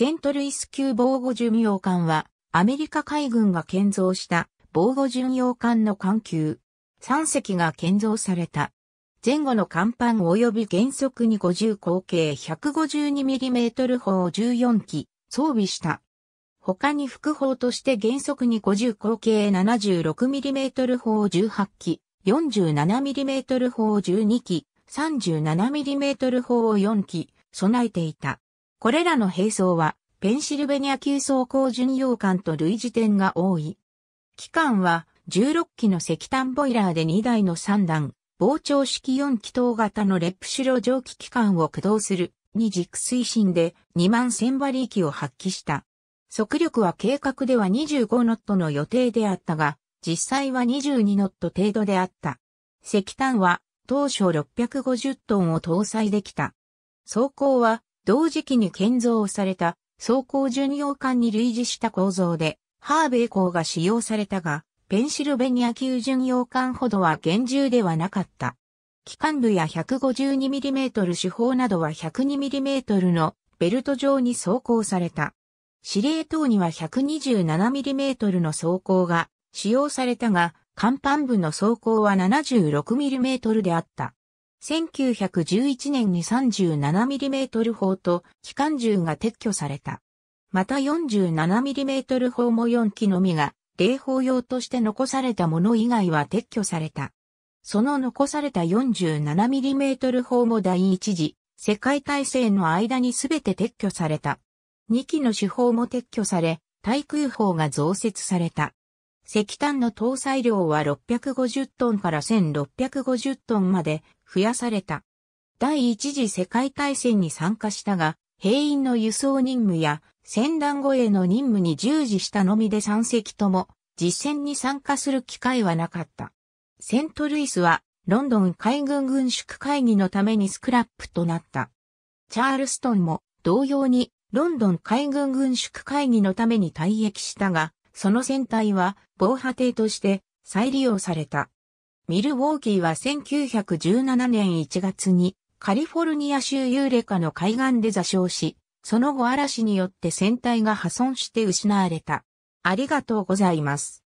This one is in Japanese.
セントルイス級防護巡洋艦は、アメリカ海軍が建造した防護巡洋艦の艦級。3隻が建造された。前後の甲板及び原則に50口径 152mm 砲を14機装備した。他に副砲として原則に50口径 76mm 砲を18機、47mm 砲を12機、37mm 砲を4機備えていた。これらの兵装は、ペンシルベニア級装甲巡洋艦と類似点が多い。機関は、16機の石炭ボイラーで2台の3段、膨張式4気筒型のレップシロ蒸気機関を駆動する、二軸推進で2万1000馬力を発揮した。速力は計画では25ノットの予定であったが、実際は22ノット程度であった。石炭は当初650トンを搭載できた。走行は同時期に建造された装甲巡洋艦に類似した構造で、ハーベイ港が使用されたが、ペンシルベニア級巡洋艦ほどは厳重ではなかった。機関部や 152mm 手法などは 102mm のベルト状に装甲された。司令塔には 127mm の装甲が使用されたが、甲板部の装甲は 76mm であった。1911年に 37mm 砲と機関銃が撤去された。また 47mm 砲も4機のみが、礼砲用として残されたもの以外は撤去された。その残された 47mm 砲も第一次世界大戦の間にすべて撤去された。2機の手法も撤去され、対空砲が増設された。石炭の搭載量は650トンから1650トンまで増やされた。第一次世界大戦に参加したが、兵員の輸送任務や戦団護衛の任務に従事したのみで3隻とも実戦に参加する機会はなかった。セントルイスはロンドン海軍軍縮会議のためにスクラップとなった。チャールストンも同様にロンドン海軍軍縮会議のために退役したが、その船体は防波堤として再利用された。ミルウォーキーは1917年1月にカリフォルニア州ユーレカの海岸で座礁し、その後嵐によって船体が破損して失われた。ありがとうございます。